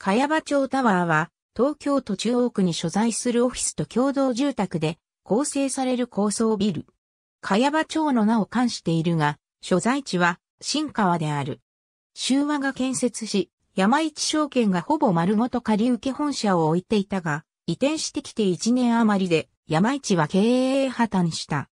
茅場町タワーは、東京都中央区に所在するオフィスと共同住宅で構成される高層ビル。茅場町の名を冠しているが、所在地は新川である。周和が建設し、山一証券がほぼ丸ごと借り受け本社を置いていたが、移転してきて1年余りで山一は経営破綻した。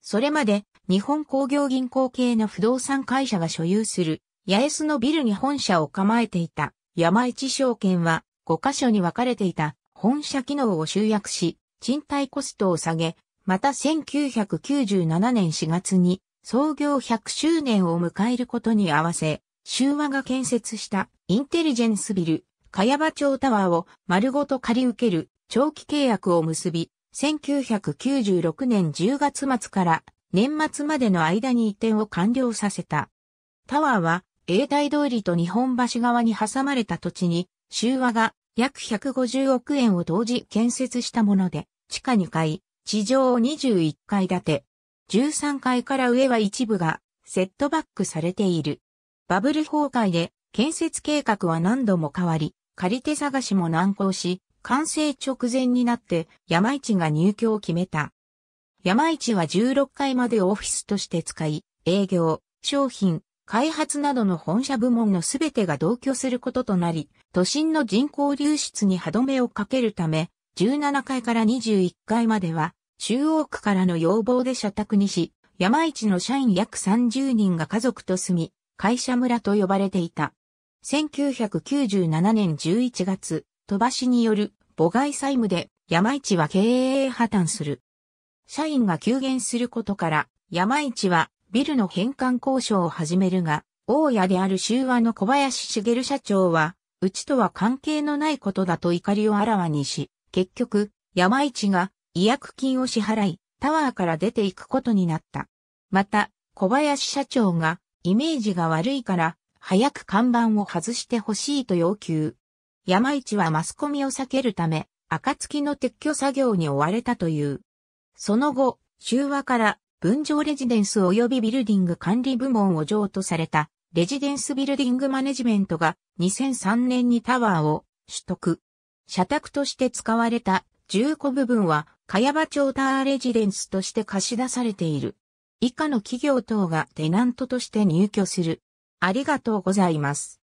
それまで日本工業銀行系の不動産会社が所有する八重洲のビルに本社を構えていた。山一証券は5箇所に分かれていた本社機能を集約し、賃貸コストを下げ、また1997年4月に創業100周年を迎えることに合わせ、周和が建設したインテリジェンスビル、茅場町タワーを丸ごと借り受ける長期契約を結び、1996年10月末から年末までの間に移転を完了させた。タワーは永代通りと日本橋側に挟まれた土地に、修和が約150億円を同時建設したもので、地下2階、地上21階建て。13階から上は一部がセットバックされている。バブル崩壊で建設計画は何度も変わり、借り手探しも難航し、完成直前になって山市が入居を決めた。山市は16階までオフィスとして使い、営業、商品、開発などの本社部門のすべてが同居することとなり、都心の人口流出に歯止めをかけるため、17階から21階までは、中央区からの要望で社宅にし、山市の社員約30人が家族と住み、会社村と呼ばれていた。1997年11月、飛ばしによる母外債務で山市は経営破綻する。社員が急減することから、山市はビルの返還交渉を始めるが、大家である周和の小林茂社長は、うちとは関係のないことだと怒りをあらわにし、結局、山市が違約金を支払い、タワーから出ていくことになった。また、小林社長が、イメージが悪いから、早く看板を外してほしいと要求。山市はマスコミを避けるため、暁の撤去作業に追われたという。その後、周和から分譲レジデンス及びビルディング管理部門を譲渡された、レジデンスビルディングマネジメントが2003年にタワーを取得。社宅として使われた重戸部分は、茅場町タワーレジデンスとして貸し出されている。以下の企業等がテナントとして入居する。ありがとうございます。